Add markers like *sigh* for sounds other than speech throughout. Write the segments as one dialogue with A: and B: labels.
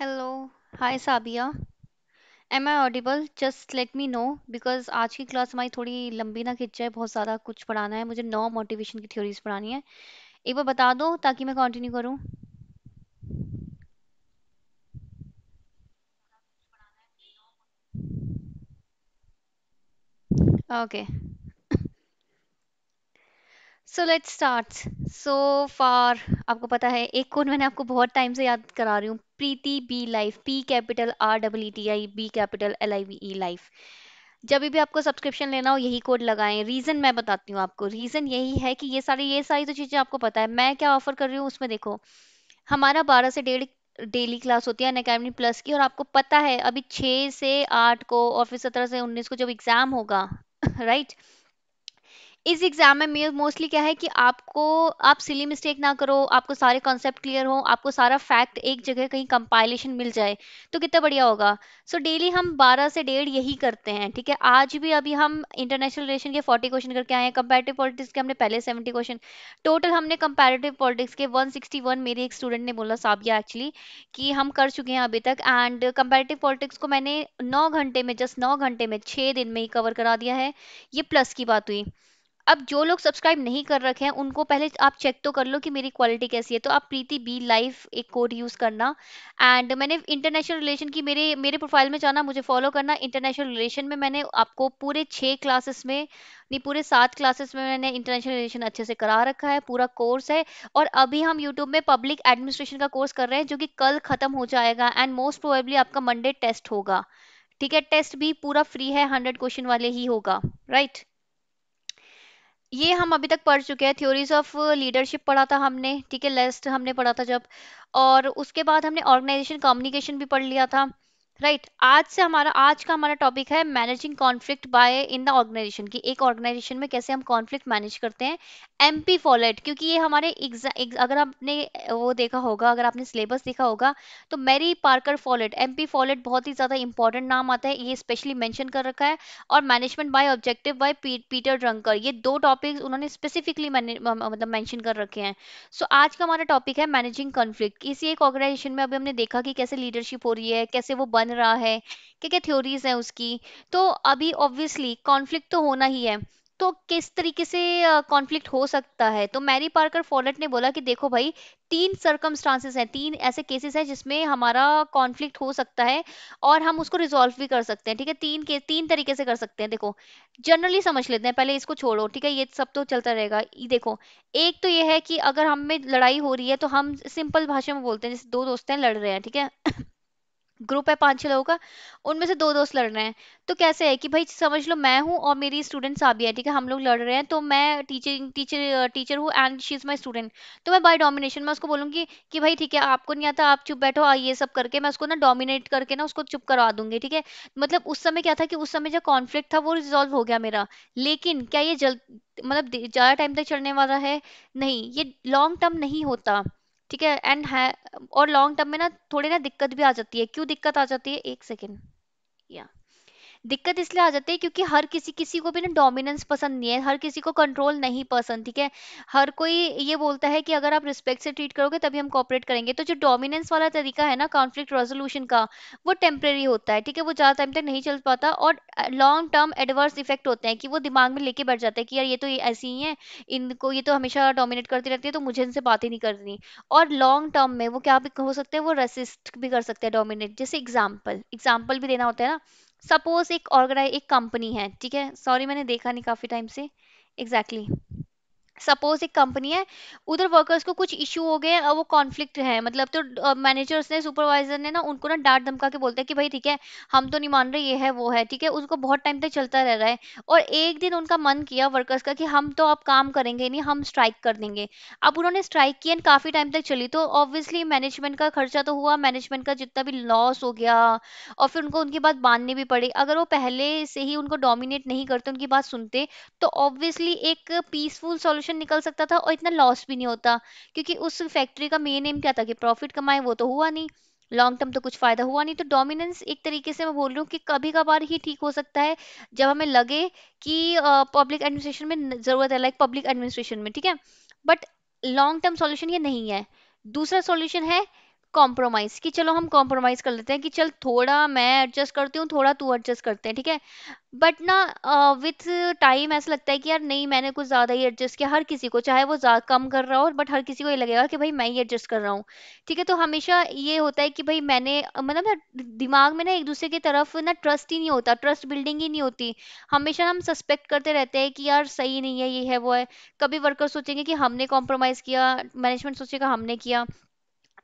A: Hello hi Sabiya am I audible just let me know because आज की class हमारी थोड़ी लंबी ना खिंच जाए बहुत ज़्यादा कुछ पढ़ाना है मुझे नौ मोटिवेशन की थ्योरीज पढ़ानी है एक बार बता दो ताकि मैं कंटिन्यू करूँ okay so let's start so far आपको पता है एक कोड मैंने आपको बहुत टाइम से याद करा रही हूँ Preeti B life P capital R W T I B capital L I V E life जब भी आपको सब्सक्रिप्शन लेना हो यही कोड लगाएं रीज़न मैं बताती हूँ आपको रीज़न यही है कि ये सारी ये सारी तो चीज़ें आपको पता है मैं क्या ऑफर कर रही हूँ उसमें देखो हमारा बारह से डेढ़ डेली क्लास होती है अन अकेडमी प्लस की और आपको पता है अभी छः से आठ को और फिर सत्रह से उन्नीस को जब एग्ज़ाम होगा राइट *laughs* इस एग्जाम में मोस्टली क्या है कि आपको आप सिली मिस्टेक ना करो आपको सारे कॉन्सेप्ट क्लियर हो आपको सारा फैक्ट एक जगह कहीं कंपाइलेशन मिल जाए तो कितना बढ़िया होगा सो so, डेली हम 12 से डेढ़ यही करते हैं ठीक है आज भी अभी हम इंटरनेशनल रिलेशन के 40 क्वेश्चन करके आए हैं कंपेरेटिव पॉलिटिक्स के हमने पहले 70 क्वेश्चन टोटल हमने कंपेरेटिव पॉलिटिक्स के वन मेरे एक स्टूडेंट ने बोला साबिया एक्चुअली कि हम कर चुके हैं अभी तक एंड कंपेरेटिव पॉलिटिक्स को मैंने नौ घंटे में जस्ट नौ घंटे में छः दिन में ही कवर करा दिया है ये प्लस की बात हुई अब जो लोग सब्सक्राइब नहीं कर रखे हैं उनको पहले आप चेक तो कर लो कि मेरी क्वालिटी कैसी है तो आप प्रीति बी लाइफ एक कोड यूज़ करना एंड मैंने इंटरनेशनल रिलेशन की मेरे मेरे प्रोफाइल में जाना मुझे फॉलो करना इंटरनेशनल रिलेशन में मैंने आपको पूरे छः क्लासेस में नहीं पूरे सात क्लासेस में मैंने इंटरनेशनल रिलेशन अच्छे से करा रखा है पूरा कोर्स है और अभी हम यूट्यूब में पब्लिक एडमिनिस्ट्रेशन का कोर्स कर रहे हैं जो कि कल ख़त्म हो जाएगा एंड मोस्ट प्रोबेबली आपका मंडे टेस्ट होगा ठीक है टेस्ट भी पूरा फ्री है हंड्रेड क्वेश्चन वाले ही होगा राइट right? ये हम अभी तक पढ़ चुके हैं थ्योरीज ऑफ लीडरशिप पढ़ा था हमने ठीक है लेस्ट हमने पढ़ा था जब और उसके बाद हमने ऑर्गेनाइजेशन कम्युनिकेशन भी पढ़ लिया था राइट right. आज से हमारा आज का हमारा टॉपिक है managing conflict by in the organisation की एक ऑर्गेनाइजेशन में कैसे हम कॉन्फ्लिक्ट मैनेज करते हैं एम पी फॉलेट क्योंकि ये हमारे एग्जाम अगर आपने वो देखा होगा अगर आपने सिलेबस देखा होगा तो Mary Parker Follett M P Follett बहुत ही ज़्यादा इंपॉर्टेंट नाम आता है ये स्पेशली मैंशन कर रखा है और management by objective by Peter Drucker ये दो टॉपिक उन्होंने स्पेसिफिकली मतलब मैंशन कर रखे हैं सो so, आज का हमारा टॉपिक है मैनेजिंग कॉन्फ्लिक्ट किसी एक ऑर्गेनाइजेशन में अभी हमने देखा कि कैसे लीडरशिप हो रही है कैसे वो बन बन रहा है क्या क्या थ्योरीज हैं उसकी तो अभी ऑब्वियसली कॉन्फ्लिक्ट तो होना ही है तो किस तरीके से कॉन्फ्लिक्ट हो सकता है तो मैरी पार्कर फॉलेट ने बोला कि देखो भाई तीन सर्कमस्टांसेस हैं तीन ऐसे केसेस हैं जिसमें हमारा कॉन्फ्लिक्ट हो सकता है और हम उसको रिजॉल्व भी कर सकते हैं ठीक है तीन के तीन तरीके से कर सकते हैं देखो जनरली समझ लेते हैं पहले इसको छोड़ो ठीक है ये सब तो चलता रहेगा देखो एक तो ये है कि अगर हम में लड़ाई हो रही है तो हम सिंपल भाषा में बोलते हैं जैसे दो दोस्त हैं लड़ रहे हैं ठीक है ग्रुप है पाँच छः लोगों का उनमें से दो दोस्त लड़ रहे हैं तो कैसे है कि भाई समझ लो मैं हूँ और मेरी स्टूडेंट साबिया है ठीक है हम लोग लड़ रहे हैं तो मैं टीचिंग टीचर टीचर हूँ and she is my student तो मैं बाय डोमिनेशन में उसको बोलूँगी कि भाई ठीक है आपको नहीं आता आप चुप बैठो ये सब करके मैं उसको ना डोमिनेट करके ना उसको चुप करवा दूंगी ठीक है मतलब उस समय क्या था कि उस समय जो कॉन्फ्लिक्ट था वो रिजॉल्व हो गया मेरा लेकिन क्या ये जल्द मतलब ज़्यादा टाइम तक चलने वाला है नहीं ये लॉन्ग टर्म नहीं होता ठीक है एंड है और लॉन्ग टर्म में ना थोड़ी ना दिक्कत भी आ जाती है क्यों दिक्कत आ जाती है एक सेकेंड या दिक्कत इसलिए आ जाती है क्योंकि हर किसी किसी को भी ना डोमिनेंस पसंद नहीं है हर किसी को कंट्रोल नहीं पसंद ठीक है हर कोई ये बोलता है कि अगर आप रिस्पेक्ट से ट्रीट करोगे तभी हम कॉपरेट करेंगे तो जो डोमिनेंस वाला तरीका है ना कॉन्फ्लिक्ट रेजोल्यूशन का वो टेम्प्रेरी होता है ठीक है वो ज़्यादा टाइम तक नहीं चल पाता और लॉन्ग टर्म एडवर्स इफेक्ट होते हैं कि वो दिमाग में लेके बैठ जाते हैं कि यार ये तो ऐसी ही है इनको ये तो हमेशा डोमिनेट करती रहती है तो मुझे इनसे बात ही नहीं करनी और लॉन्ग टर्म में वो क्या हो सकते हैं वो रेसिस्ट भी कर सकते हैं डोमिनेट जैसे एग्जाम्पल एग्जाम्पल भी देना होता है ना सपोज एक ऑर्गेनाइज एक कंपनी है ठीक है सॉरी मैंने देखा नहीं काफी टाइम से एग्जैक्टली exactly. सपोज एक कंपनी है उधर वर्कर्स को कुछ इशू हो गए हैं और वो कॉन्फ्लिक्ट है मतलब तो मैनेजर्स ने सुपरवाइजर ने ना उनको ना डांट धमका के बोलते हैं कि भाई ठीक है हम तो नहीं मान रहे ये है वो है ठीक है उसको बहुत टाइम तक चलता रह रहा है और एक दिन उनका मन किया वर्कर्स का कि हम तो अब काम करेंगे नहीं हम स्ट्राइक कर देंगे अब उन्होंने स्ट्राइक किया काफ़ी टाइम तक चली तो ऑब्वियसली मैनेजमेंट का खर्चा तो हुआ मैनेजमेंट का जितना भी लॉस हो गया और फिर उनको उनकी बात बांधनी भी पड़ी अगर वो पहले से ही उनको डोमिनेट नहीं करते उनकी बात सुनते तो ऑब्वियसली एक पीसफुल सोल्यूशन क्वेश्चन निकल सकता था और इतना लॉस भी नहीं होता क्योंकि उस फैक्ट्री का मेन एम क्या था कि प्रॉफिट कमाए वो तो हुआ नहीं लॉन्ग टर्म तो कुछ फायदा हुआ नहीं तो डोमिनेंस एक तरीके से मैं बोल रही हूँ कि कभी कभार ही ठीक हो सकता है जब हमें लगे कि पब्लिक एडमिनिस्ट्रेशन में जरूरत है लाइक पब्लिक एडमिनिस्ट्रेशन में ठीक है बट लॉन्ग टर्म सॉल्यूशन ये नहीं है दूसरा सॉल्यूशन है कॉम्प्रोमाइज कि चलो हम कॉम्प्रोमाइज कर लेते हैं कि चल थोड़ा मैं एडजस्ट करती हूँ थोड़ा तू एडजस्ट करते हैं ठीक है बट ना विथ टाइम ऐसा लगता है कि यार नहीं मैंने कुछ ज़्यादा ही एडजस्ट किया हर किसी को चाहे वो ज़्यादा कम कर रहा हो बट हर किसी को ये लगेगा कि भाई मैं ही एडजस्ट कर रहा हूँ ठीक है तो हमेशा ये होता है कि भाई मैंने मतलब ना दिमाग में ना एक दूसरे की तरफ ना ट्रस्ट ही नहीं होता ट्रस्ट बिल्डिंग ही नहीं होती हमेशा हम सस्पेक्ट करते रहते हैं कि यार सही नहीं है ये है वो है कभी वर्कर सोचेंगे कि हमने कॉम्प्रोमाइज़ किया मैनेजमेंट सोचेगा हमने किया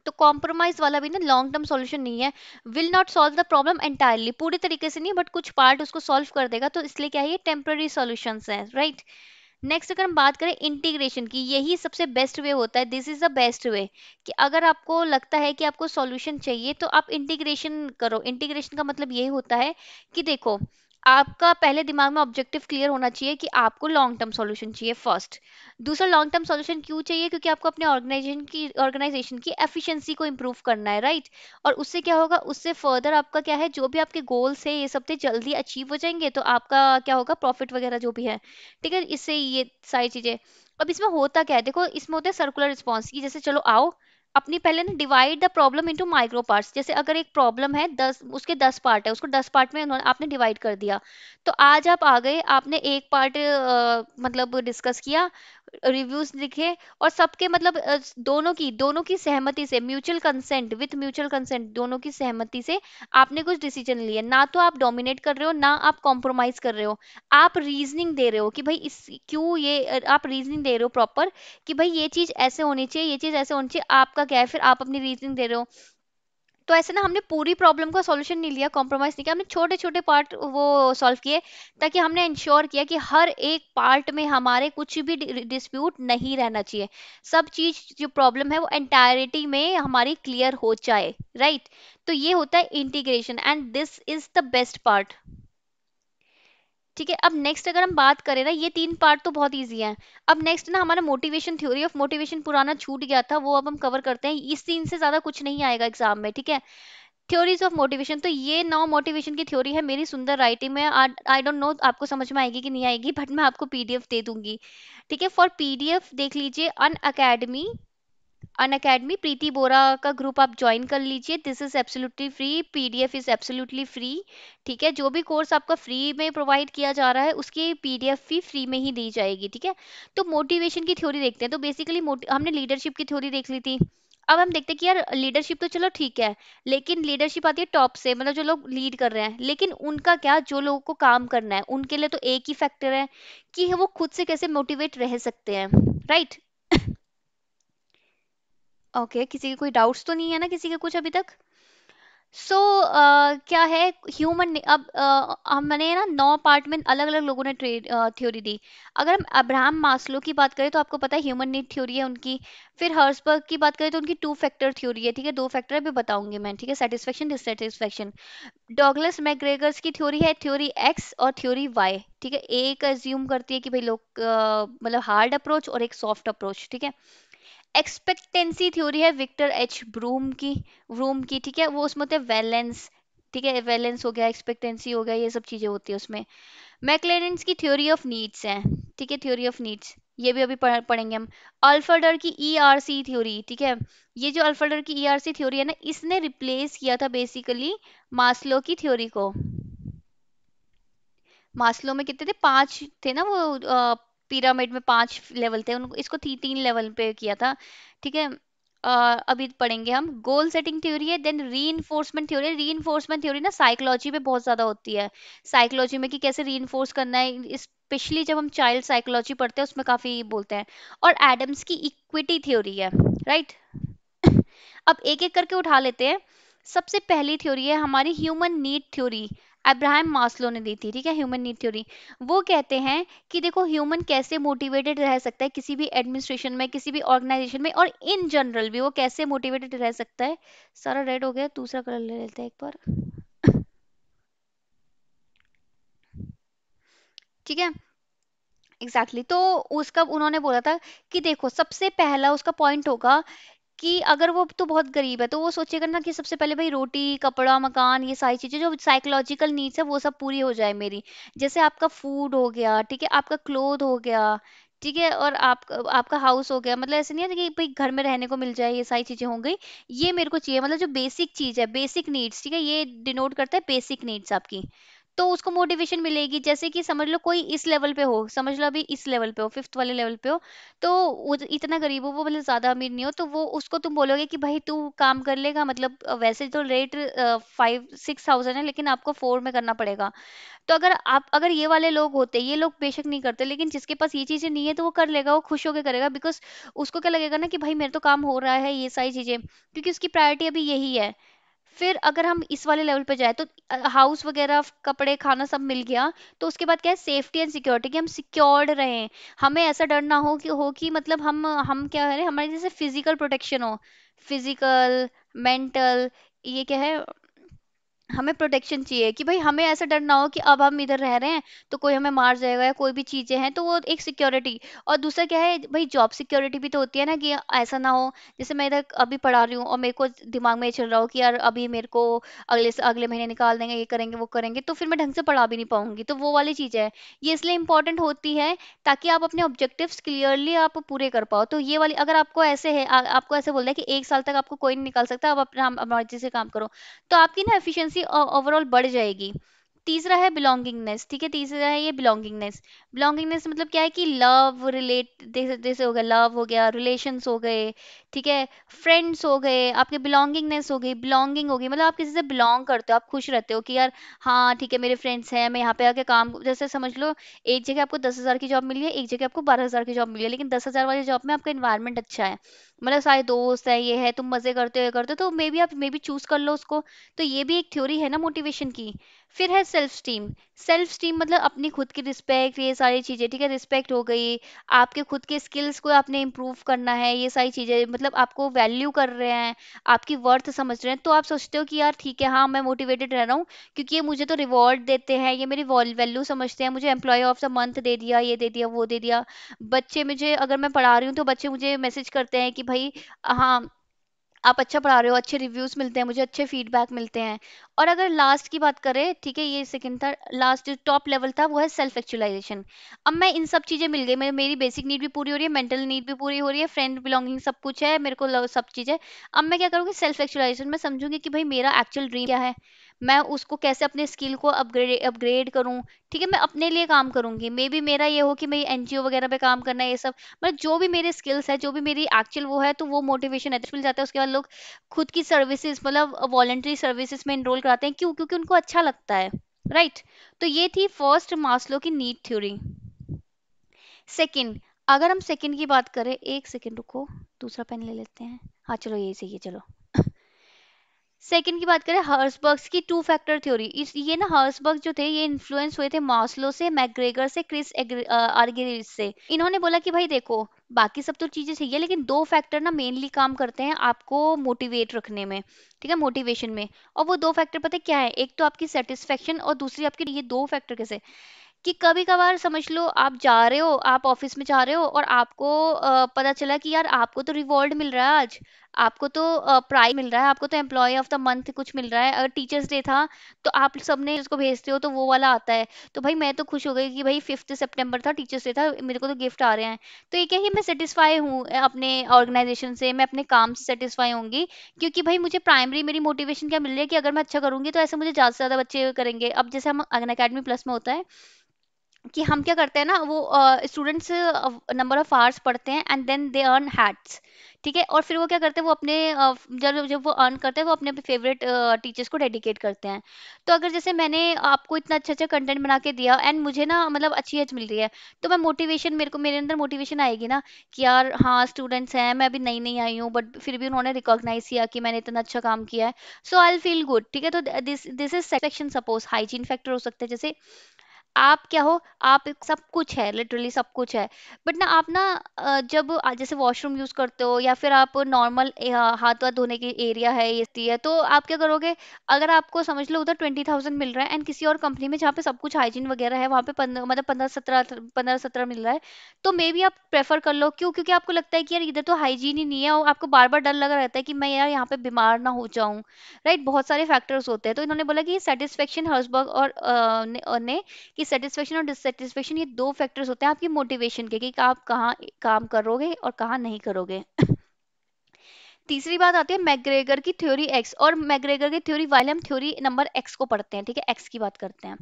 A: तो कॉम्प्रोमाइज वाला भी ना लॉन्ग टर्म सॉल्यूशन नहीं है will not solve the problem entirely पूरी तरीके से नहीं बट कुछ पार्ट उसको सॉल्व कर देगा तो इसलिए क्या है ये टेम्पररी सोल्यूशन है राइट नेक्स्ट अगर हम बात करें इंटीग्रेशन की यही सबसे बेस्ट वे होता है this is the best way कि अगर आपको लगता है कि आपको सॉल्यूशन चाहिए तो आप इंटीग्रेशन करो इंटीग्रेशन का मतलब यही होता है कि देखो आपका पहले दिमाग में ऑब्जेक्टिव क्लियर होना चाहिए कि आपको लॉन्ग टर्म सॉल्यूशन चाहिए फर्स्ट दूसरा लॉन्ग टर्म सॉल्यूशन क्यों चाहिए क्योंकि आपको अपने ऑर्गेनाइजेशन की ऑर्गेनाइजेशन की एफिशिएंसी को इम्प्रूव करना है राइट और उससे क्या होगा उससे फर्दर आपका क्या है जो भी आपके गोल्स है ये सब थे तो जल्दी अचीव हो जाएंगे तो आपका क्या होगा प्रॉफिट वगैरह जो भी है ठीक है इससे ये सारी चीज़ें अब इसमें होता क्या है देखो इसमें होता है सर्कुलर रिस्पॉन्स की जैसे चलो आओ अपनी पहले ना divide the problem into micro parts जैसे अगर एक प्रॉब्लम है दस उसके दस पार्ट है उसको दस पार्ट में उन्होंने आपने डिवाइड कर दिया तो आज आप आ गए आपने एक पार्ट मतलब डिस्कस किया रिव्यूज लिखे और सबके मतलब दोनों की दोनों की सहमति से mutual consent with mutual consent दोनों की सहमति से आपने कुछ डिसीजन लिए ना तो आप डोमिनेट कर रहे हो ना आप कॉम्प्रोमाइज कर रहे हो आप रीजनिंग दे रहे हो कि भाई इस क्यों ये आप रीजनिंग दे रहे हो प्रॉपर कि भाई ये चीज ऐसे होनी चाहिए ये चीज ऐसे होनी चाहिए आपका क्या है फिर आप अपनी रीजनिंग दे रहे हो तो ऐसे ना हमने पूरी प्रॉब्लम का सॉल्यूशन नहीं लिया कॉम्प्रोमाइज़ नहीं किया हमने छोटे छोटे पार्ट वो सॉल्व किए ताकि हमने इंश्योर किया कि हर एक पार्ट में हमारे कुछ भी डिस्प्यूट नहीं रहना चाहिए सब चीज़ जो प्रॉब्लम है वो एंटायरिटी में हमारी क्लियर हो जाए राइट right? तो ये होता है integration and this is the best part ठीक है अब नेक्स्ट अगर हम बात करें ना ये तीन पार्ट तो बहुत ईजी है अब नेक्स्ट ना हमारा मोटिवेशन थ्योरी ऑफ मोटिवेशन पुराना छूट गया था वो अब हम कवर करते हैं इस तीन से ज्यादा कुछ नहीं आएगा एग्जाम में ठीक है थ्योरीज ऑफ मोटिवेशन तो ये नौ मोटिवेशन की थ्योरी है मेरी सुंदर राइटिंग में आई डोंट नो आपको समझ में आएगी कि नहीं आएगी बट मैं आपको पीडीएफ दे दूंगी ठीक है फॉर पीडीएफ देख लीजिए अन अकेडमी अन अकेडमी प्रीति बोरा का ग्रुप आप ज्वाइन कर लीजिए this is absolutely free PDF is absolutely free ठीक है जो भी कोर्स आपका फ्री में प्रोवाइड किया जा रहा है उसकी पीडीएफ भी फ्री में ही दी जाएगी ठीक है तो मोटिवेशन की थ्योरी देखते हैं तो बेसिकली हमने लीडरशिप की थ्योरी देख ली थी अब हम देखते हैं कि यार लीडरशिप तो चलो ठीक है लेकिन लीडरशिप आती है टॉप से मतलब जो लोग लीड कर रहे हैं लेकिन उनका क्या जो लोगों को काम करना है उनके लिए तो एक ही फैक्टर है कि वो खुद से कैसे मोटिवेट रह सकते हैं राइट *laughs* ओके किसी के कोई डाउट्स तो नहीं है ना किसी के कुछ अभी तक सो क्या है ह्यूमन अब uh, हमने ना नौ पार्ट में अलग अलग लोगों ने थ्योरी दी अगर हम अब्राहम मास्लो की बात करें तो आपको पता है ह्यूमन नीड थ्योरी है उनकी फिर हर्सबर्ग की बात करें तो उनकी टू फैक्टर थ्योरी है ठीक है दो फैक्टर भी बताऊंगी मैं ठीक है सेटिस्फेक्शन डिससेटिस्फेक्शन डॉगलस मैग्रेगर्स की थ्योरी है थ्योरी एक्स और थ्योरी वाई ठीक है एक एज्यूम करती है कि भाई लोग मतलब हार्ड अप्रोच और एक सॉफ्ट अप्रोच ठीक है एक्सपेक्टेंसी थ्योरी है विक्टर एच ब्रूम की ब्रूम की ठीक है वो उसमें होते हैं वैलेंस ठीक है वैलेंस हो गया एक्सपेक्टेंसी हो गया ये सब चीज़ें होती है उसमें मैकलेरेंस की थ्योरी ऑफ नीड्स है ठीक है थ्योरी ऑफ नीड्स ये भी अभी पढ़, पढ़ेंगे हम अल्फर्डर की ईआरसी e थ्योरी ठीक है ये जो अल्फर्डर की ईआरसी e थ्योरी है ना इसने रिप्लेस किया था बेसिकली मास्लो की थ्योरी को मास्लो में कितने थे पांच थे ना वो पिरामिड में पांच लेवल थे उनको इसको थी, तीन लेवल पे किया था ठीक है अभी पढ़ेंगे हम गोल सेटिंग थ्योरी है then reinforcement theory reinforcement theory ना साइकोलॉजी में बहुत ज्यादा होती है साइकोलॉजी में कि कैसे री इन्फोर्स करना है स्पेशली जब हम चाइल्ड साइकोलॉजी पढ़ते हैं उसमें काफी बोलते हैं और एडम्स की इक्विटी थ्योरी है राइट *laughs* अब एक एक करके उठा लेते हैं सबसे पहली थ्योरी है हमारी human need theory Abraham Maslow ने दी थी ठीक है ह्यूमन नीड थ्योरी वो कहते हैं कि देखो ह्यूमन कैसे मोटिवेटेड रह सकता है किसी भी एडमिनिस्ट्रेशन में किसी भी ऑर्गेनाइजेशन में और इन जनरल भी वो कैसे मोटिवेटेड रह सकता है सारा रेड हो गया दूसरा कलर ले लेते हैं एक बार ठीक है एग्जैक्टली exactly. तो उसका उन्होंने बोला था कि देखो सबसे पहला उसका पॉइंट होगा कि अगर वो तो बहुत गरीब है तो वो सोचेगा ना कि सबसे पहले भाई रोटी कपड़ा मकान ये सारी चीज़ें जो साइकोलॉजिकल नीड्स है वो सब पूरी हो जाए मेरी जैसे आपका फूड हो गया ठीक है आपका क्लोथ हो गया ठीक है और आप आपका हाउस हो गया मतलब ऐसे नहीं है कि भाई घर में रहने को मिल जाए ये सारी चीज़ें हो गई ये मेरे को चाहिए मतलब जो बेसिक चीज़ है बेसिक नीड्स ठीक है ये डिनोट करता है बेसिक नीड्स आपकी तो उसको मोटिवेशन मिलेगी जैसे कि समझ लो कोई इस लेवल पे हो समझ लो अभी इस लेवल पे हो फिफ्थ वाले लेवल पे हो तो वो इतना गरीब हो वो मतलब ज्यादा अमीर नहीं हो तो वो उसको तुम बोलोगे कि भाई तू काम कर लेगा मतलब वैसे तो रेट फाइव सिक्स थाउजेंड है लेकिन आपको फोर में करना पड़ेगा तो अगर आप अगर ये वाले लोग होते ये लोग बेशक नहीं करते लेकिन जिसके पास ये चीजें नहीं है तो वो कर लेगा वो खुश होकर करेगा बिकॉज उसको क्या लगेगा ना कि भाई मेरे तो काम हो रहा है ये सारी चीजें क्योंकि उसकी प्रायोरिटी अभी यही है फिर अगर हम इस वाले लेवल पे जाए तो हाउस वगैरह कपड़े खाना सब मिल गया तो उसके बाद क्या है सेफ्टी एंड सिक्योरिटी कि हम सिक्योर्ड रहें हमें ऐसा डर ना हो कि हो कि मतलब हम हम क्या है हमारे जैसे फिजिकल प्रोटेक्शन हो फिजिकल मेंटल ये क्या है हमें प्रोटेक्शन चाहिए कि भाई हमें ऐसा डर ना हो कि अब हम इधर रह रहे हैं तो कोई हमें मार जाएगा या कोई भी चीजें हैं तो वो एक सिक्योरिटी और दूसरा क्या है भाई जॉब सिक्योरिटी भी तो होती है ना कि ऐसा ना हो जैसे मैं इधर अभी पढ़ा रही हूँ और मेरे को दिमाग में ये चल रहा हो कि यार अभी मेरे को अगले से अगले महीने निकाल देंगे ये करेंगे वो करेंगे तो फिर मैं ढंग से पढ़ा भी नहीं पाऊंगी तो वो वाली चीज़ है ये इसलिए इंपॉर्टेंट होती है ताकि आप अपने ऑब्जेक्टिव्स क्लियरली आप पूरे कर पाओ तो ये वाली अगर आपको ऐसे है आपको ऐसे बोल है कि एक साल तक आपको कोई नहीं निकाल सकता अब अपना मर्जी से काम करो तो आपकी ना एफिशिएंसी सी ओवरऑल बढ़ जाएगी तीसरा है बिलोंगिंगनेस ठीक है तीसरा है ये बिलोंगिंगनेस बिलोंगिंगनेस मतलब क्या है कि लव रिलेट जैसे हो गया लव हो गया रिलेशंस हो गए ठीक है फ्रेंड्स हो गए आपके बिलोंगिंगनेस हो गई बिलोंगिंग हो गई मतलब आप किसी से बिलोंग करते हो आप खुश रहते हो कि यार हाँ ठीक है मेरे फ्रेंड्स हैं मैं यहाँ पे आके काम जैसे समझ लो एक जगह आपको दस की जॉब मिली है एक जगह आपको बारह की जॉब मिली है लेकिन दस हज़ार वाली जॉब में आपका इन्वायरमेंट अच्छा है मतलब सारे दोस्त है ये है तुम मज़े करते हो ये करते हो तो मे बी आप मे बी चूज़ कर लो उसको तो ये भी एक थ्योरी है ना मोटिवेशन की फिर है सेल्फ स्टीम सेल्फ स्टीम मतलब अपनी खुद की रिस्पेक्ट ये सारी चीज़ें ठीक है रिस्पेक्ट हो गई आपके खुद के स्किल्स को आपने इम्प्रूव करना है ये सारी चीज़ें मतलब आपको वैल्यू कर रहे हैं आपकी वर्थ समझ रहे हैं तो आप सोचते हो कि यार ठीक है हाँ मैं मोटिवेटेड रह रहा हूँ क्योंकि ये मुझे तो रिवॉर्ड देते हैं ये मेरी वैल्यू समझते हैं मुझे एम्प्लॉय ऑफ द मंथ दे दिया ये दे दिया वो दे दिया बच्चे मुझे अगर मैं पढ़ा रही हूँ तो बच्चे मुझे मैसेज करते हैं कि भाई हाँ आप अच्छा पढ़ा रहे हो अच्छे रिव्यूज़ मिलते हैं मुझे अच्छे फीडबैक मिलते हैं और अगर लास्ट की बात करें ठीक है ये सेकंड था लास्ट जो टॉप लेवल था वो है सेल्फ एक्चुअलाइजेशन अब मैं इन सब चीज़ें मिल गई मेरे मेरी बेसिक नीड भी पूरी हो रही है मेंटल नीड भी पूरी हो रही है फ्रेंड बिलोंगिंग सब कुछ है मेरे को सब चीज़ है अब मैं क्या करूँगी सेल्फ एक्चुअलाइजेशन में समझूंगी कि भाई मेरा एक्चुअल ड्रीम क्या है मैं उसको कैसे अपने स्किल को अपग्रेड अपग्रेड करूँ ठीक है मैं अपने लिए काम करूंगी मे बी मेरा ये हो कि मैं एन वगैरह पे काम करना है ये सब मतलब जो भी मेरे स्किल्स है जो भी मेरी एक्चुअल वो है तो वो मोटिवेशन है मिल जाता है उसके बाद लोग खुद की सर्विसेज मतलब वॉल्ट्री सर्विसेज में इनरोल कराते हैं क्यों क्योंकि उनको अच्छा लगता है राइट right? तो ये थी फर्स्ट मास्लो की नीड थ्योरी सेकेंड अगर हम सेकेंड की बात करें एक सेकेंड रुको दूसरा पेन ले लेते हैं हाँ चलो यही है चलो सेकंड की बात करें हर्सबर्ग्स की टू फैक्टर थ्योरी ये ना हर्सबर्ग जो थे ये इन्फ्लुएंस हुए थे मार्सलो से मैग्रेगर से क्रिस आर्गेरिस से इन्होंने बोला कि भाई देखो बाकी सब तो चीज़ें सही है लेकिन दो फैक्टर ना मेनली काम करते हैं आपको मोटिवेट रखने में ठीक है मोटिवेशन में और वो दो फैक्टर पता है क्या है एक तो आपकी सेटिस्फेक्शन और दूसरी आपकी ये दो फैक्टर कैसे कि कभी कभार समझ लो आप जा रहे हो आप ऑफिस में जा रहे हो और आपको पता चला कि यार आपको तो रिवॉर्ड मिल रहा है आज आपको तो प्राइज मिल रहा है आपको तो एम्प्लॉय ऑफ द मंथ कुछ मिल रहा है अगर टीचर्स डे था तो आप सबने उसको भेजते हो तो वो वाला आता है तो भाई मैं तो खुश हो गई कि भाई फिफ्थ सितंबर था टीचर्स डे था मेरे को तो गिफ्ट आ रहे हैं तो ये क्या मैं सेटिस्फाई हूँ अपने ऑर्गेनाइजेशन से मैं अपने काम से सेटिस्फाई होंगी क्योंकि भाई मुझे प्राइमरी मेरी मोटिवेशन क्या मिल रही है कि अगर मैं अच्छा करूँगी तो ऐसे मुझे ज़्यादा से ज़्यादा बच्चे करेंगे अब जैसे हम अगन अकेडमी प्लस में होता है कि हम क्या करते हैं ना वो स्टूडेंट्स नंबर ऑफ आवर्स पढ़ते हैं and then they earn hats ठीक है और फिर वो क्या करते हैं वो अपने जब जब वो अर्न करते हैं वो अपने फेवरेट टीचर्स को डेडिकेट करते हैं तो अगर जैसे मैंने आपको इतना अच्छा अच्छा कंटेंट बना के दिया एंड मुझे ना मतलब अच्छी एच मिल रही है तो मैं मोटिवेशन मेरे को मेरे अंदर मोटिवेशन आएगी ना कि यार हाँ स्टूडेंट्स हैं मैं अभी नई नई आई हूँ बट फिर भी उन्होंने रिकॉग्नाइज किया कि मैंने इतना अच्छा काम किया है सो आई फील गुड ठीक है तो this this is satisfaction suppose hygiene factor हो सकते हैं जैसे आप क्या हो आप सब कुछ है लिटरली सब कुछ है बट ना आप ना जब जैसे वॉशरूम यूज करते हो या फिर आप नॉर्मल हाथ वाथ धोने की एरिया है ये है तो आप क्या करोगे अगर आपको समझ लो उधर ट्वेंटी थाउजेंड मिल रहा है एंड किसी और कंपनी में जहाँ पे सब कुछ हाइजीन वगैरह है वहाँ पे मतलब पंद्रह सत्रह पंद्रह सत्रह मिल रहा है तो मे बी आप प्रेफर कर लो क्यों क्योंकि आपको लगता है कि यार इधर तो हाइजीन ही नहीं है और आपको बार बार डर लगा रहता है कि मैं यार यहाँ पे बीमार ना हो जाऊँ राइट बहुत सारे फैक्टर्स होते हैं तो इन्होंने बोला कि सेटिस्फेक्शन हर्सबर्ग और ने कि कि सेटिस्फेक्शन और डिससेटिस्फेक्शन ये दो फैक्टर्स होते हैं आपकी मोटिवेशन के कि आप कहाँ काम करोगे और कहाँ नहीं करोगे *laughs* तीसरी बात आती है मैग्रेगर की थ्योरी एक्स और मैग्रेगर की थ्योरी वाले हम थ्योरी नंबर एक्स को पढ़ते हैं ठीक है एक्स की बात करते हैं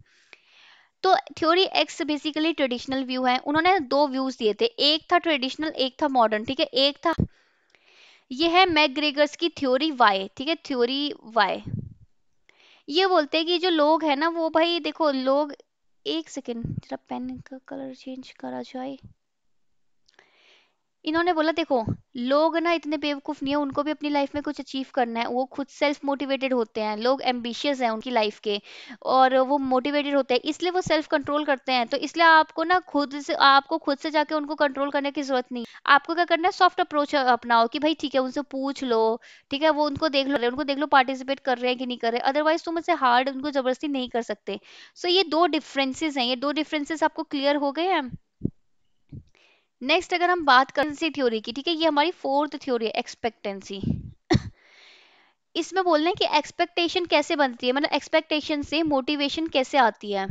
A: तो theory X basically traditional view है उन्होंने दो व्यूज दिए थे एक था ट्रेडिशनल एक था मॉडर्न ठीक है एक था ये है मैग्रेगर्स की थ्योरी वाई ठीक है थ्योरी वाई ये बोलते हैं कि जो लोग हैं ना वो भाई देखो लोग एक सेकेंड जरा पेन का कलर चेंज करा जाए इन्होंने बोला देखो लोग ना इतने बेवकूफ़ नहीं है उनको भी अपनी लाइफ में कुछ अचीव करना है वो खुद सेल्फ मोटिवेटेड होते हैं लोग एम्बिशियस हैं उनकी लाइफ के और वो मोटिवेटेड होते हैं इसलिए वो सेल्फ कंट्रोल करते हैं तो इसलिए आपको ना खुद से आपको खुद से जाके उनको कंट्रोल करने की जरूरत नहीं आपको क्या करना है सॉफ्ट अप्रोच अपनाओ कि भाई ठीक है उनसे पूछ लो ठीक है वो उनको देख लो उनको देख लो पार्टिसिपेट कर रहे हैं कि नहीं कर रहे अदरवाइज तुम उनसे हार्ड उनको जबरदस्ती नहीं कर सकते सो ये दो डिफरेंसेज हैं ये दो डिफरेंसेस आपको क्लियर हो गए हैं नेक्स्ट अगर हम बात करेंसी थ्योरी की ठीक है ये हमारी फोर्थ थ्योरी है एक्सपेक्टेंसी इसमें बोल रहे हैं कि एक्सपेक्टेशन कैसे बनती है मतलब एक्सपेक्टेशन से मोटिवेशन कैसे आती है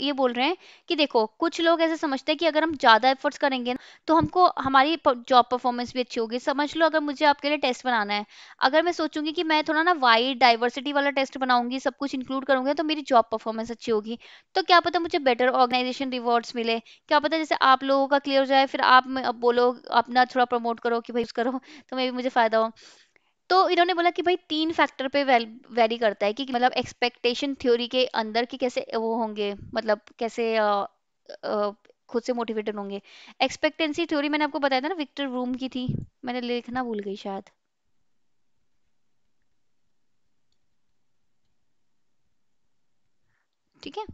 A: ये बोल रहे हैं कि देखो कुछ लोग ऐसे समझते हैं कि अगर हम ज़्यादा एफर्ट्स करेंगे तो हमको हमारी जॉब परफॉर्मेंस भी अच्छी होगी समझ लो अगर मुझे आपके लिए टेस्ट बनाना है अगर मैं सोचूंगी कि मैं थोड़ा ना वाइड डाइवर्सिटी वाला टेस्ट बनाऊंगी सब कुछ इंक्लूड करूंगी तो मेरी जॉब परफॉर्मेंस अच्छी होगी तो क्या पता मुझे बेटर ऑर्गेनाइजेशन रिवॉर्ड्स मिले क्या पता जैसे आप लोगों का क्लियर हो जाए फिर आप बोलो अपना थोड़ा प्रमोट करो कि भाई करो तो मे भी मुझे फ़ायदा हो तो इन्होंने बोला कि भाई तीन फैक्टर पे वेरी करता है कि मतलब एक्सपेक्टेशन थ्योरी के अंदर कि कैसे वो होंगे मतलब कैसे आ, आ, खुद से मोटिवेटेड होंगे एक्सपेक्टेंसी थ्योरी मैंने आपको बताया था ना विक्टर रूम की थी मैंने लिखना भूल गई शायद ठीक है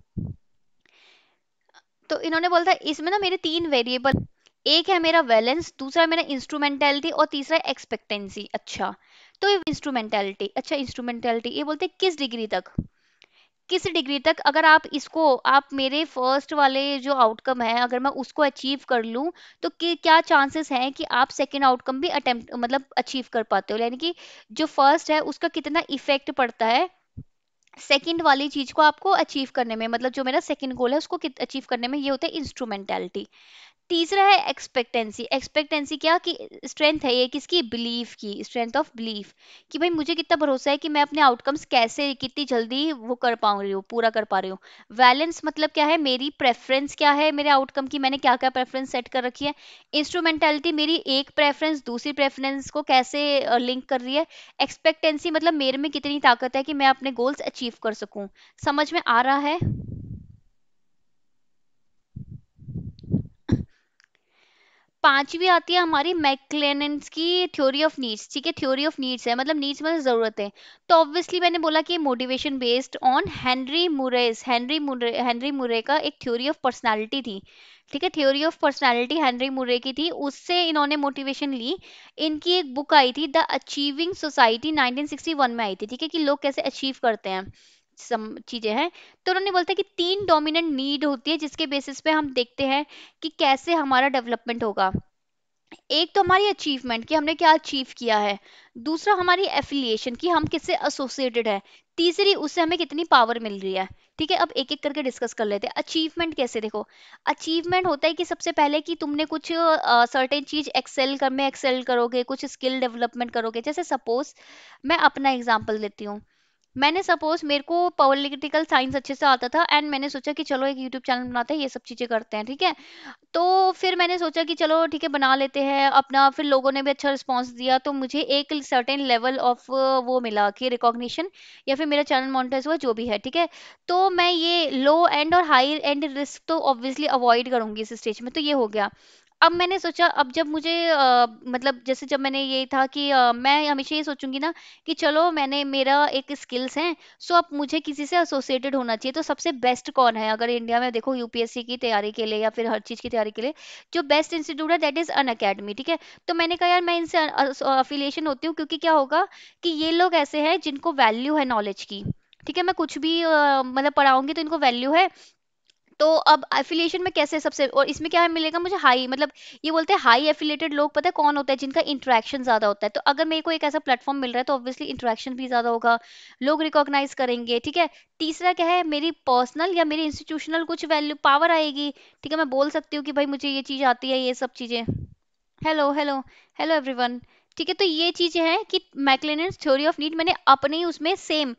A: तो इन्होंने बोला था इसमें ना मेरे तीन वेरिएबल एक है मेरा वैलेंस दूसरा मेरा इंस्ट्रूमेंटेलिटी और तीसरा एक्सपेक्टेंसी अच्छा तो इंस्ट्रूमेंटेलिटी अच्छा इंस्ट्रूमेंटेलिटी ये बोलते हैं किस डिग्री तक किस डिग्री तक अगर आप इसको आप मेरे फर्स्ट वाले जो आउटकम है अगर मैं उसको अचीव कर लूँ तो क्या चांसेस हैं कि आप सेकेंड आउटकम भी अटेम्प्ट मतलब अचीव कर पाते हो यानी कि जो फर्स्ट है उसका कितना इफेक्ट पड़ता है सेकंड वाली चीज को आपको अचीव करने में मतलब जो मेरा सेकंड गोल है उसको अचीव करने में ये होता है इंस्ट्रूमेंटैलिटी तीसरा है एक्सपेक्टेंसी एक्सपेक्टेंसी क्या कि स्ट्रेंथ है ये किसकी बिलीफ की स्ट्रेंथ ऑफ बिलीफ कि भाई मुझे कितना भरोसा है कि मैं अपने आउटकम्स कैसे कितनी जल्दी वो कर पा रही हूँ पूरा कर पा रही हूँ वैलेंस मतलब क्या है मेरी प्रेफरेंस क्या है मेरे आउटकम की मैंने क्या क्या प्रेफरेंस सेट कर रखी है इंस्ट्रूमेंटेलिटी मेरी एक प्रेफरेंस दूसरी प्रेफरेंस को कैसे लिंक कर रही है एक्सपेक्टेंसी मतलब मेरे में कितनी ताकत है कि मैं अपने गोल्स अचीव अचीव कर सकूं समझ में आ रहा है पांचवी आती है हमारी मैकलेन की थ्योरी ऑफ नीड्स ठीक है थ्योरी ऑफ नीड्स है मतलब नीड्स मतलब जरूरतें तो ऑब्वियसली मैंने बोला कि motivation based on Henry Murray's Henry Murray Henry Murray का एक थ्योरी ऑफ पर्सनालिटी थी ठीक है theory of personality Henry Murray की थी उससे इन्होंने मोटिवेशन ली इनकी एक बुक आई थी द अचीविंग सोसाइटी 1961 में आई थी ठीक है कि लोग कैसे अचीव करते हैं सम चीज़ें हैं तो उन्होंने बोलता है कि तीन डोमिनेंट नीड होती है जिसके बेसिस पे हम देखते हैं कि कैसे हमारा डेवलपमेंट होगा एक तो हमारी अचीवमेंट कि हमने क्या अचीव किया है दूसरा हमारी एफिलिएशन कि हम किससे एसोसिएटेड है तीसरी उससे हमें कितनी पावर मिल रही है ठीक है अब एक एक करके डिस्कस कर लेते हैं अचीवमेंट कैसे देखो अचीवमेंट होता है कि सबसे पहले कि तुमने कुछ सर्टेन चीज एक्सेल कर में एक्सेल करोगे कुछ स्किल डेवलपमेंट करोगे जैसे सपोज मैं अपना एग्जाम्पल देती हूँ मैंने सपोज मेरे को पॉलिटिकल साइंस अच्छे से आता था एंड मैंने सोचा कि चलो एक यूट्यूब चैनल बनाते हैं ये सब चीज़ें करते हैं ठीक है तो फिर मैंने सोचा कि चलो ठीक है बना लेते हैं अपना फिर लोगों ने भी अच्छा रिस्पॉन्स दिया तो मुझे एक सर्टेन लेवल ऑफ वो मिला कि रिकॉग्निशन या फिर मेरा चैनल मोनिटाइज हुआ जो भी है ठीक है तो मैं ये लो एंड और हाई एंड रिस्क तो ऑब्वियसली अवॉइड करूंगी इस स्टेज में तो ये हो गया अब मैंने सोचा अब जब मुझे आ, मतलब जैसे जब मैंने ये था कि आ, मैं हमेशा ये सोचूंगी ना कि चलो मैंने मेरा एक स्किल्स है सो अब मुझे किसी से एसोसिएटेड होना चाहिए तो सबसे बेस्ट कौन है अगर इंडिया में देखो यूपीएससी की तैयारी के लिए या फिर हर चीज़ की तैयारी के लिए जो बेस्ट इंस्टीट्यूट है दैट इज़ अन अकेडमी ठीक है तो मैंने कहा यार मैं इनसे अफिलियशन होती हूँ क्योंकि क्या होगा कि ये लोग ऐसे हैं जिनको वैल्यू है नॉलेज की ठीक है मैं कुछ भी मतलब पढ़ाऊंगी तो इनको वैल्यू है तो अब एफिलिएशन में कैसे सबसे और इसमें क्या मिलेगा मुझे हाई मतलब ये बोलते हैं हाई एफिलेटेड लोग पता है कौन होता है जिनका इंट्रैक्शन ज़्यादा होता है तो अगर मेरे को एक ऐसा प्लेटफॉर्म मिल रहा है तो ऑब्वियसली इंट्रैक्शन भी ज़्यादा होगा लोग रिकॉग्नाइज करेंगे ठीक है तीसरा क्या है मेरी पर्सनल या मेरी इंस्टीट्यूशनल कुछ वैल्यू पावर आएगी ठीक है मैं बोल सकती हूँ कि भाई मुझे ये चीज़ आती है ये सब चीज़ें हेलो हेलो हेलो एवरी ठीक है तो ये चीजें हैं कि मैकलिन थ्योरी ऑफ नीड मैंने अपने ही उसमें सेम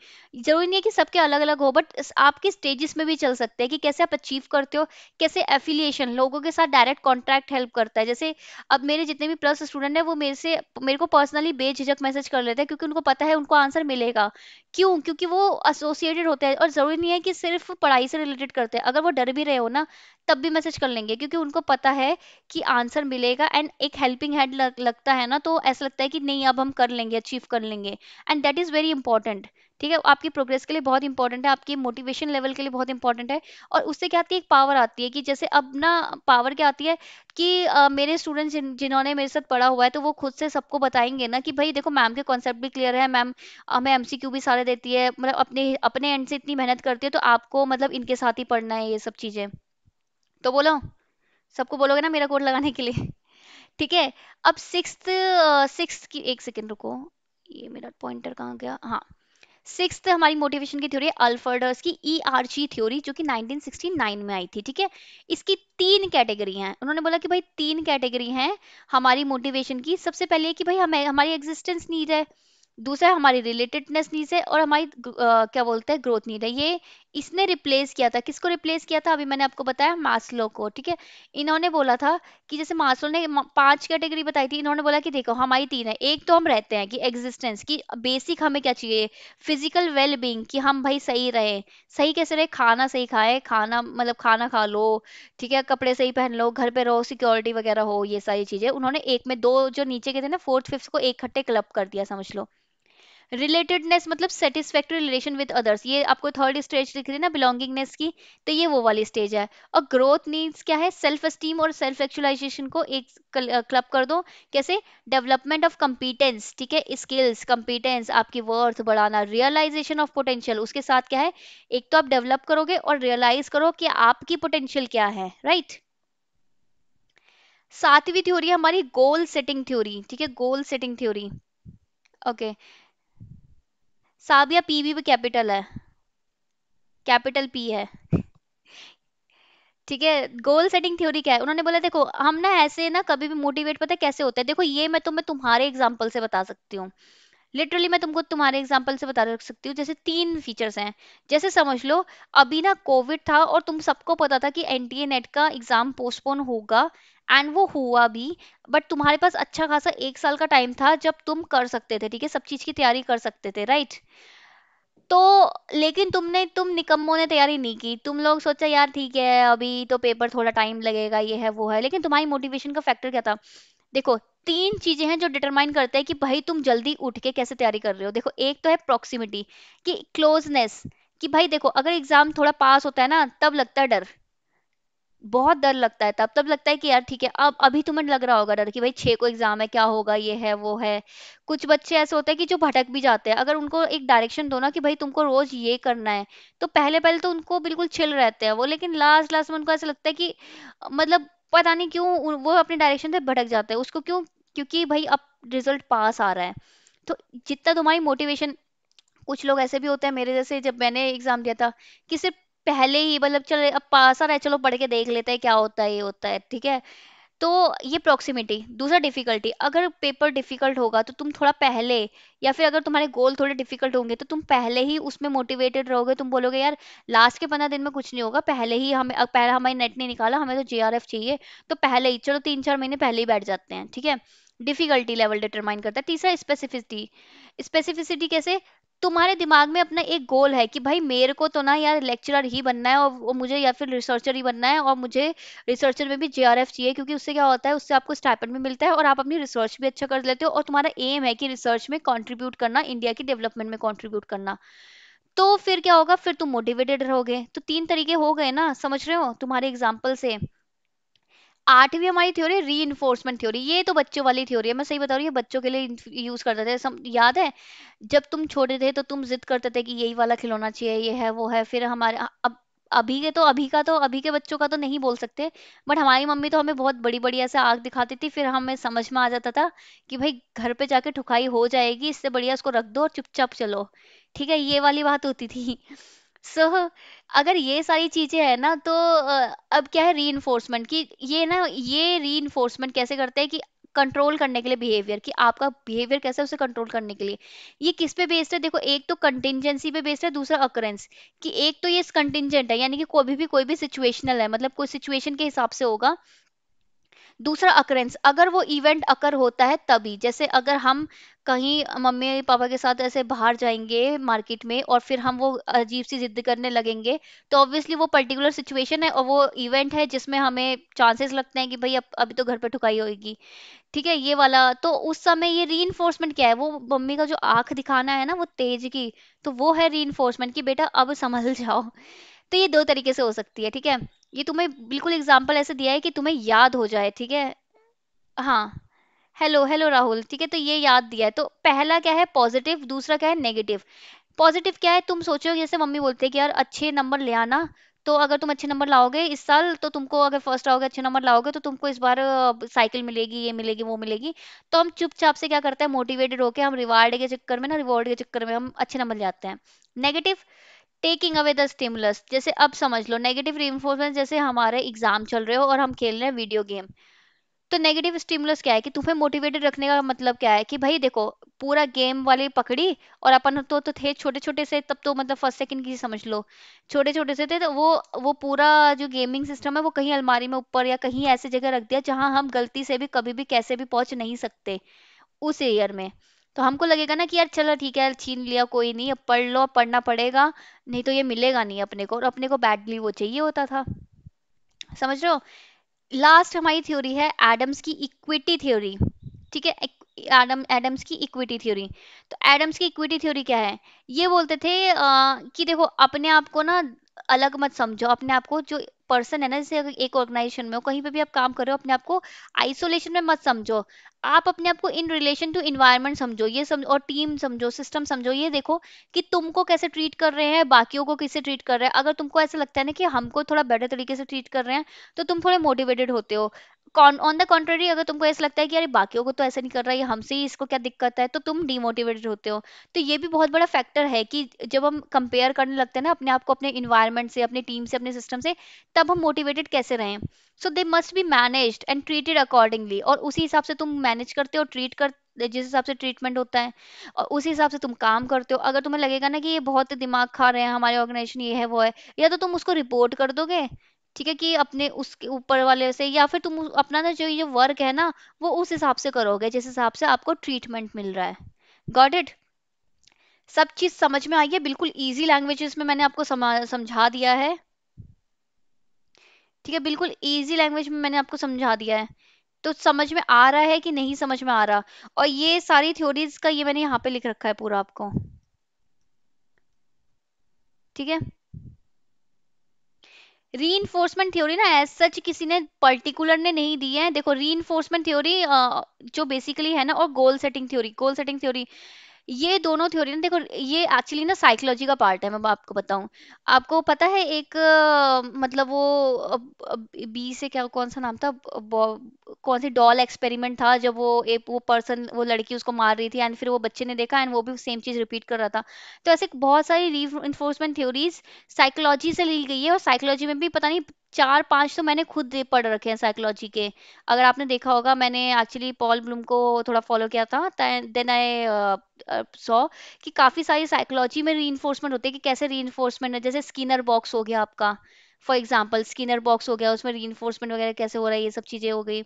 A: जरूरी नहीं है कि सबके अलग अलग हो बट आपके स्टेजेस में भी चल सकते हैं कि कैसे आप अचीव करते हो कैसे एफिलिएशन लोगों के साथ डायरेक्ट कॉन्ट्रैक्ट हेल्प करता है जैसे अब मेरे जितने भी प्लस स्टूडेंट है वो मेरे से मेरे को पर्सनली बेझिझक मैसेज कर लेते हैं क्योंकि उनको पता है उनको आंसर मिलेगा क्यों क्योंकि वो एसोसिएटेड होते हैं और जरूरी नहीं है कि सिर्फ पढ़ाई से रिलेटेड करते हैं अगर वो डर भी रहे हो ना तब भी मैसेज कर लेंगे क्योंकि उनको पता है कि आंसर मिलेगा एंड एक हेल्पिंग हैंड लगता है ना तो ऐसा लगता है कि नहीं अब हम कर लेंगे अचीव कर लेंगे and that is very important ठीक है आपकी प्रोग्रेस के लिए बहुत इंपॉर्टेंट है आपकी मोटिवेशन लेवल के लिए बहुत इंपॉर्टेंट है और उससे क्या आती है एक पावर आती है कि जैसे अब ना पावर क्या आती है कि आ, मेरे स्टूडेंट जिन, जिन्होंने मेरे साथ पढ़ा हुआ है तो वो खुद से सबको बताएंगे ना कि भाई देखो मैम के कॉन्सेप्ट भी क्लियर है मैम हमें एम भी सारे देती है मतलब अपने अपने एंड से इतनी मेहनत करती है तो आपको मतलब इनके साथ ही पढ़ना है ये सब चीज़ें तो बोलो सबको बोलोगे ना मेरा कोड लगाने के लिए ठीक है अब सिक्स सिक्स uh, की एक सेकेंड रुको ये मेरा पॉइंटर कहाँ गया हाँ सिक्स हमारी मोटिवेशन की थ्योरी अल्फर्डर्स की ई आर जी थ्योरी जो कि 1969 में आई थी ठीक है इसकी तीन कैटेगरी हैं उन्होंने बोला कि भाई तीन कैटेगरी हैं हमारी मोटिवेशन की सबसे पहले कि भाई हमें हमारी एग्जिस्टेंस नीड है दूसरा हमारी रिलेटेडनेस नीड है और हमारी आ, क्या बोलते हैं ग्रोथ नीड है ये इसने रिप्लेस किया था किसको रिप्लेस किया था अभी मैंने आपको बताया मास्लो को ठीक है इन्होंने बोला था कि जैसे मास्लो ने पांच कैटेगरी बताई थी इन्होंने बोला कि देखो हमारी तीन है एक तो हम रहते हैं कि एग्जिस्टेंस की बेसिक हमें क्या चाहिए फिजिकल वेल बींग की हम भाई सही रहे सही कैसे रहे खाना सही खाए खाना मतलब खाना खा लो ठीक है कपड़े सही पहन लो घर पे रहो सिक्योरिटी वगैरह हो ये सारी चीजें उन्होंने एक में दो जो नीचे के थे ना फोर्थ फिफ्थ को एक इकट्ठे क्लब कर दिया समझ लो रिलेटेडनेस मतलब सेटिस्फेक्ट्री रिलेशन विद अदर्स ये आपको थर्ड स्टेज दिख रही है ना बिलोंगिंगनेस की तो ये वो वाली स्टेज है और ग्रोथ नीड्स क्या है सेल्फ स्टीम और सेल्फ एक्चुअलाइजेशन को एक क्लब कर दो कैसे डेवलपमेंट ऑफ कम्पिटेंस ठीक है स्किल्स कम्पीटेंस आपकी वर्थ बढ़ाना रियलाइजेशन ऑफ पोटेंशियल उसके साथ क्या है एक तो आप डेवलप करोगे और रियलाइज करो कि आपकी पोटेंशियल क्या है राइट right? सातवीं थ्योरी हमारी गोल सेटिंग थ्योरी ठीक है गोल सेटिंग थ्योरी ओके साबिया पी भी कैपिटल है कैपिटल पी है ठीक है गोल सेटिंग थ्योरी क्या है उन्होंने बोला देखो हम ना ऐसे ना कभी भी मोटिवेट पता है कैसे होते हैं देखो ये मैं तुम्हें तुम्हारे एग्जाम्पल से बता सकती हूँ लिटरली मैं तुमको तुम्हारे एग्जाम्पल से बता सकती हूँ जैसे तीन फीचर्स हैं जैसे समझ लो अभी ना कोविड था और तुम सबको पता था कि एन नेट का एग्जाम पोस्टपोन होगा एंड वो हुआ भी बट तुम्हारे पास अच्छा खासा एक साल का टाइम था जब तुम कर सकते थे ठीक है सब चीज की तैयारी कर सकते थे राइट तो लेकिन तुमने तुम निकम्मों ने तैयारी नहीं की तुम लोग सोचा यार ठीक है अभी तो पेपर थोड़ा टाइम लगेगा ये है वो है लेकिन तुम्हारी मोटिवेशन का फैक्टर क्या था देखो तीन चीजें हैं जो डिटरमाइन करते हैं कि भाई तुम जल्दी उठ के कैसे तैयारी कर रहे हो देखो एक तो है प्रोक्सीमिटी कि क्लोजनेस कि भाई देखो अगर एग्जाम थोड़ा पास होता है ना तब लगता है डर बहुत डर लगता है तब तब लगता है कि यार ठीक है अब अभी तुम्हें तो लग रहा होगा डर कि भाई छः को एग्जाम है क्या होगा ये है वो है कुछ बच्चे ऐसे होते हैं कि जो भटक भी जाते हैं अगर उनको एक डायरेक्शन दो ना कि भाई तुमको रोज ये करना है तो पहले पहले तो उनको बिल्कुल छिल रहते हैं वो लेकिन लास्ट लास्ट में उनको ऐसा लगता है कि मतलब पता नहीं क्यों वो अपने डायरेक्शन से भटक जाते हैं उसको क्यों क्योंकि भाई अब रिजल्ट पास आ रहा है तो जितना तुम्हारी मोटिवेशन कुछ लोग ऐसे भी होते हैं मेरे जैसे जब मैंने एग्जाम दिया था कि सिर्फ पहले ही मतलब चल अब पास आ रहा है चलो पढ़ के देख लेते हैं क्या होता है ये होता है ठीक है तो ये प्रॉक्सिमिटी दूसरा डिफिकल्टी अगर पेपर डिफिकल्ट होगा तो तुम थोड़ा पहले या फिर अगर तुम्हारे गोल थोड़े डिफिकल्ट होंगे तो तुम पहले ही उसमें मोटिवेटेड रहोगे तुम बोलोगे यार लास्ट के पंद्रह दिन में कुछ नहीं होगा पहले ही हमें पहले हमारी नेट नहीं निकाला हमें तो जे चाहिए तो पहले ही चलो तीन चार महीने पहले ही बैठ जाते हैं ठीक है डिफिकल्टी लेवल डिटरमाइन करता है तीसरा स्पेसिफिसिटी स्पेसिफिसिटी कैसे तुम्हारे दिमाग में अपना एक गोल है कि भाई मेरे को तो ना यार लेक्चरर ही बनना है और वो मुझे या फिर रिसर्चर ही बनना है और मुझे रिसर्चर में भी एफ चाहिए क्योंकि उससे क्या होता है उससे आपको स्टाइपेंड भी मिलता है और आप अपनी रिसर्च भी अच्छा कर लेते हो और तुम्हारा एम है कि रिसर्च में कॉन्ट्रीब्यूट करना इंडिया की डेवलपमेंट में कॉन्ट्रीब्यूट करना तो फिर क्या होगा फिर तुम मोटिवेटेड रहोगे तो तीन तरीके हो गए ना समझ रहे हो तुम्हारे एग्जाम्पल से आठवीं हमारी थ्योरी री इन्फोर्समेंट थ्योरी ये तो बच्चों वाली थ्योरी है मैं सही बता रही हूँ बच्चों के लिए यूज करते थे सम, याद है जब तुम छोटे थे तो तुम जिद करते थे कि यही वाला खिलौना चाहिए ये है वो है फिर हमारे अब अभी के तो अभी का तो अभी के बच्चों का तो नहीं बोल सकते बट हमारी मम्मी तो हमें बहुत बड़ी बड़ी ऐसे आग दिखाती थी फिर हमें समझ में आ जाता था कि भाई घर पे जाके ठुकाई हो जाएगी इससे बढ़िया उसको रख दो और चुपचाप चलो ठीक है ये वाली बात होती थी सो अगर ये सारी चीजें है ना तो अब क्या है री एनफोर्समेंट कि ये ना ये री एनफोर्समेंट कैसे करते हैं कि कंट्रोल करने के लिए बिहेवियर कि आपका बिहेवियर कैसा है उसे कंट्रोल करने के लिए ये किस पे बेस्ड है देखो एक तो कंटिजेंसी पे बेस्ड है दूसरा अकरेंस कि एक तो ये कंटिजेंट है यानी कि कोई भी कोई भी सिचुएशनल है मतलब कोई सिचुएशन के हिसाब से होगा दूसरा अकरेंस अगर वो इवेंट अकर होता है तभी जैसे अगर हम कहीं मम्मी पापा के साथ ऐसे बाहर जाएंगे मार्केट में और फिर हम वो अजीब सी जिद करने लगेंगे तो ऑब्वियसली वो पर्टिकुलर सिचुएशन है और वो इवेंट है जिसमें हमें चांसेस लगते हैं कि भाई अब अभी तो घर पर ठुकाई होगी ठीक है ये वाला तो उस समय ये री क्या है वो मम्मी का जो आंख दिखाना है ना वो तेज की तो वो है री कि बेटा अब संभल जाओ तो ये दो तरीके से हो सकती है ठीक है ये तुम्हें बिल्कुल एग्जाम्पल ऐसे दिया है कि तुम्हें याद हो जाए ठीक है हाँ हेलो हेलो राहुल ठीक है तो ये याद दिया है तो पहला क्या है पॉजिटिव दूसरा क्या है नेगेटिव पॉजिटिव क्या है तुम सोचो जैसे मम्मी बोलते हैं कि यार अच्छे नंबर ले आना तो अगर तुम अच्छे नंबर लाओगे इस साल तो तुमको अगर फर्स्ट आओगे अच्छे नंबर लाओगे तो तुमको इस बार साइकिल मिलेगी ये मिलेगी वो मिलेगी तो हम चुपचाप से क्या करते हैं मोटिवेटेड होकर हम रिवार्ड के चक्कर में ना रिवॉर्ड के चक्कर में हम अच्छे नंबर ले आते हैं negative taking away the stimulus जैसे अब समझ लो नेगेटिव रीइंफोर्समेंट जैसे हमारे एग्जाम चल रहे हो और हम खेल रहे हैं वीडियो गेम तो नेगेटिव स्टिमुलस क्या है कि तुम्हें मोटिवेटेड रखने का मतलब क्या है कि भाई देखो पूरा गेम वाली पकड़ी और अपन तो तो थे छोटे छोटे से तब तो मतलब फर्स्ट सेकंड की समझ लो छोटे छोटे से थे तो वो वो पूरा जो गेमिंग सिस्टम है वो कहीं अलमारी में ऊपर या कहीं ऐसे जगह रख दिया जहां हम गलती से भी कभी भी कैसे भी पहुंच नहीं सकते उस एयर में तो हमको लगेगा ना कि यार चलो ठीक है यार छीन लिया कोई नहीं अब पढ़ लो अब पढ़ना पड़ेगा नहीं तो ये मिलेगा नहीं अपने को और अपने को बैडली वो चाहिए होता था समझ रहे हो लास्ट हमारी थ्योरी है एडम्स की इक्विटी थ्योरी ठीक है एडम एडम्स की इक्विटी थ्योरी तो एडम्स की इक्विटी थ्योरी क्या है ये बोलते थे आ, कि देखो अपने आप को ना अलग मत समझो अपने आप को जो पर्सन है ना जैसे एक ऑर्गेनाइजेशन में हो कहीं पे भी आप काम कर रहे हो अपने आप को आइसोलेशन में मत समझो आप अपने आप को इन रिलेशन टू इन्वायरमेंट समझो ये समझो और टीम समझो सिस्टम समझो ये देखो कि तुमको कैसे ट्रीट कर रहे हैं बाकियों को कैसे ट्रीट कर रहे हैं अगर तुमको ऐसा लगता है ना कि हमको थोड़ा बेटर तरीके से ट्रीट कर रहे हैं तो तुम थोड़े मोटिवेटेड होते हो ऑन द कॉन्ट्रेरी अगर तुमको ऐसा लगता है कि अरे बाकी को तो ऐसा नहीं कर रहा है हमसे ही इसको क्या दिक्कत है तो तुम डिमोटिवेटेड होते हो तो ये भी बहुत बड़ा फैक्टर है कि जब हम कंपेयर करने लगते हैं ना अपने आप को अपने इन्वायरमेंट से अपने टीम से अपने सिस्टम से तब हम मोटिवेटेड कैसे रहें so they must be manage and treated accordingly और उसी हिसाब से तुम मैनेज करते हो ट्रीट कर जिस हिसाब से ट्रीटमेंट होता है और उसी हिसाब से तुम काम करते हो अगर तुम्हें लगेगा ना कि ये बहुत दिमाग खा रहे हैं हमारे ऑर्गेनाइजेशन ये है वो है या तो तुम उसको रिपोर्ट कर दोगे ठीक है कि अपने उसके ऊपर वाले से या फिर तुम अपना ना जो ये वर्क है ना वो उस हिसाब से करोगे जिस हिसाब से आपको ट्रीटमेंट मिल रहा है गॉट इट सब चीज समझ में आई है बिल्कुल इजी लैंग्वेज में मैंने आपको समझा दिया है ठीक है बिल्कुल इजी लैंग्वेज में मैंने आपको समझा दिया है तो समझ में आ रहा है कि नहीं समझ में आ रहा और ये सारी थ्योरीज का ये मैंने यहाँ पे लिख रखा है पूरा आपको ठीक है री इन्फोर्समेंट थ्योरी ना एज सच किसी ने पर्टिकुलर ने नहीं दी है देखो री इन्फोर्समेंट थ्योरी जो बेसिकली है ना और goal setting theory goal setting theory ये दोनों थ्योरी ना देखो ये एक्चुअली ना साइकोलॉजी का पार्ट है मैं आपको बताऊं आपको पता है एक मतलब वो बी से क्या कौन सा नाम था कौन सी डॉल एक्सपेरिमेंट था जब वो एक वो पर्सन वो लड़की उसको मार रही थी एंड फिर वो बच्चे ने देखा एंड वो भी सेम चीज रिपीट कर रहा था तो ऐसे बहुत सारी री इन्फोर्समेंट थ्योरीज साइकोलॉजी से ली गई है और साइकोलॉजी में भी पता नहीं चार पांच तो मैंने खुद पढ़ रखे हैं साइकोलॉजी के अगर आपने देखा होगा मैंने एक्चुअली पॉल ब्लूम को थोड़ा फॉलो किया था देन आई सॉ कि काफी सारी साइकोलॉजी में री होते हैं कि कैसे री है जैसे स्किनर बॉक्स हो गया आपका फॉर एग्जाम्पल स्किनर बॉक्स हो गया उसमें री वगैरह कैसे हो रहा है ये सब चीज़ें हो गई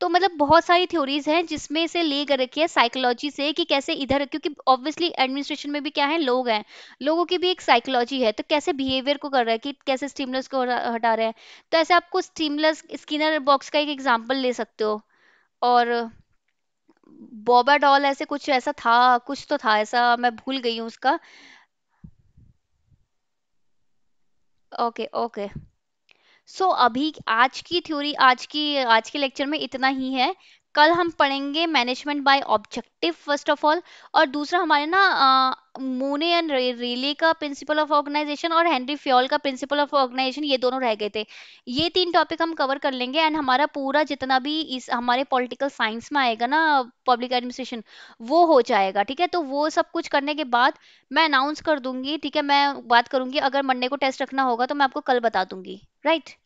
A: तो मतलब बहुत सारी थ्योरीज हैं जिसमें से ले कर रखी है साइकोलॉजी से कि कैसे इधर क्योंकि ऑब्वियसली एडमिनिस्ट्रेशन में भी क्या है लोग हैं लोगों की भी एक साइकोलॉजी है तो कैसे बिहेवियर को कर रहा है कि कैसे स्टिमुलस को हटा रहे हैं तो ऐसे आपको स्टिमुलस स्किनर बॉक्स का एक एग्जाम्पल ले सकते हो और बॉबा डॉल ऐसे कुछ ऐसा था कुछ तो था ऐसा मैं भूल गई हूँ उसका ओके ओके सो so, अभी आज की थ्योरी आज की आज के लेक्चर में इतना ही है कल हम पढ़ेंगे management by objective first of all और दूसरा हमारे ना मोने एंड रेली का प्रिंसिपल ऑफ ऑर्गेनाइजेशन और हेनरी फ्योल का प्रिंसिपल ऑफ ऑर्गेनाइजेशन ये दोनों रह गए थे ये तीन टॉपिक हम कवर कर लेंगे एंड हमारा पूरा जितना भी इस हमारे पॉलिटिकल साइंस में आएगा ना पब्लिक एडमिनिस्ट्रेशन वो हो जाएगा ठीक है तो वो सब कुछ करने के बाद मैं अनाउंस कर दूंगी ठीक है मैं बात करूंगी अगर मंडे को टेस्ट रखना होगा तो मैं आपको कल बता दूंगी राइट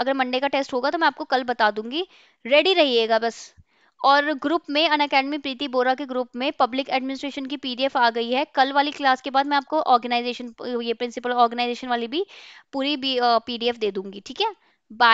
A: अगर मंडे का टेस्ट होगा तो मैं आपको कल बता दूंगी रेडी रहिएगा बस और ग्रुप में अन अकेडमी प्रीति बोरा के ग्रुप में पब्लिक एडमिनिस्ट्रेशन की पीडीएफ आ गई है कल वाली क्लास के बाद मैं आपको ऑर्गेनाइजेशन ये प्रिंसिपल ऑर्गेनाइजेशन वाली भी पूरी पीडीएफ दे दूंगी ठीक है बाय